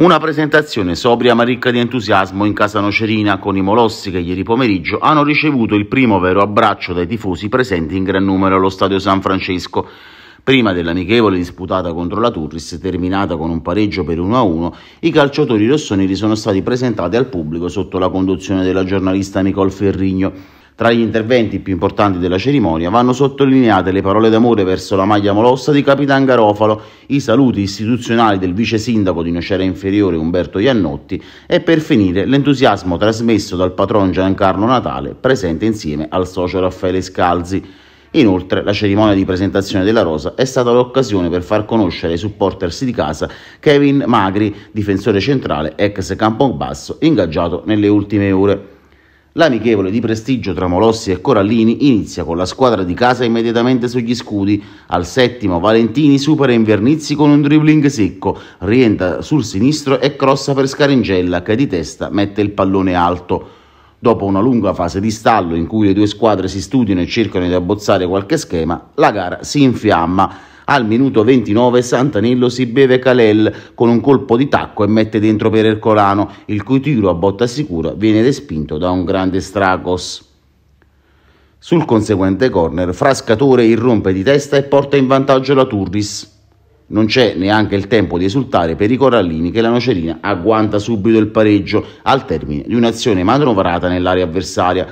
Una presentazione sobria ma ricca di entusiasmo in casa nocerina con i Molossi che ieri pomeriggio hanno ricevuto il primo vero abbraccio dai tifosi presenti in gran numero allo stadio San Francesco. Prima dell'amichevole disputata contro la Turris, terminata con un pareggio per 1-1, i calciatori rossoneri sono stati presentati al pubblico sotto la conduzione della giornalista Nicole Ferrigno. Tra gli interventi più importanti della cerimonia vanno sottolineate le parole d'amore verso la maglia molossa di Capitan Garofalo, i saluti istituzionali del vice sindaco di Nocera Inferiore Umberto Iannotti e per finire l'entusiasmo trasmesso dal patron Giancarlo Natale presente insieme al socio Raffaele Scalzi. Inoltre, la cerimonia di presentazione della rosa è stata l'occasione per far conoscere ai supporters di casa Kevin Magri, difensore centrale ex Campobasso, ingaggiato nelle ultime ore. L'amichevole di prestigio tra Molossi e Corallini inizia con la squadra di casa immediatamente sugli scudi. Al settimo Valentini supera Invernizzi con un dribbling secco, rientra sul sinistro e crossa per Scaringella che di testa mette il pallone alto. Dopo una lunga fase di stallo in cui le due squadre si studiano e cercano di abbozzare qualche schema, la gara si infiamma. Al minuto 29 Santanello si beve Calel con un colpo di tacco e mette dentro per Ercolano, il cui tiro a botta sicura viene respinto da un grande Stragos. Sul conseguente corner, Frascatore irrompe di testa e porta in vantaggio la Turris. Non c'è neanche il tempo di esultare per i corallini che la nocerina agguanta subito il pareggio al termine di un'azione manovrata nell'area avversaria.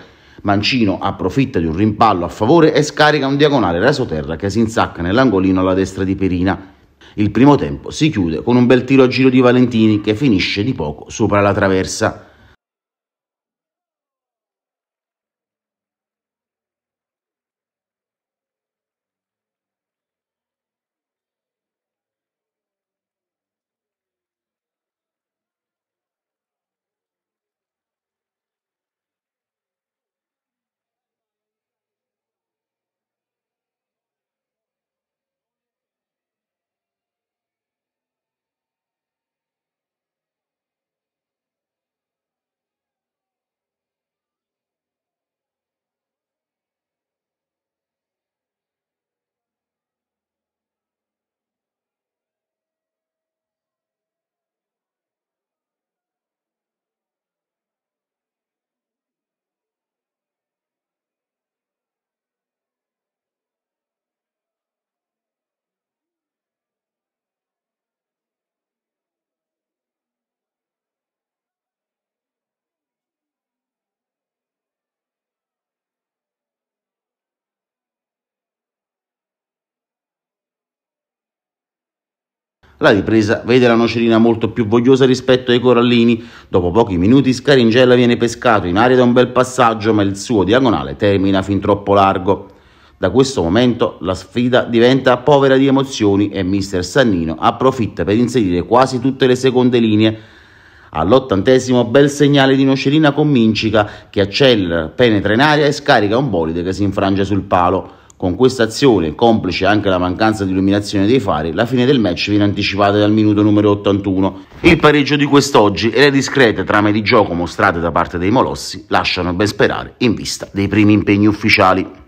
Mancino approfitta di un rimpallo a favore e scarica un diagonale raso terra che si insacca nell'angolino alla destra di Perina. Il primo tempo si chiude con un bel tiro a giro di Valentini che finisce di poco sopra la traversa. La ripresa vede la nocerina molto più vogliosa rispetto ai corallini. Dopo pochi minuti Scaringella viene pescato in aria da un bel passaggio, ma il suo diagonale termina fin troppo largo. Da questo momento la sfida diventa povera di emozioni e mister Sannino approfitta per inserire quasi tutte le seconde linee. All'ottantesimo bel segnale di Nocerina con Mincica che accelera, penetra in aria e scarica un bolide che si infrange sul palo. Con questa azione, complice anche la mancanza di illuminazione dei fari, la fine del match viene anticipata dal minuto numero 81. Il pareggio di quest'oggi e le discrete trame di gioco mostrate da parte dei Molossi lasciano ben sperare in vista dei primi impegni ufficiali.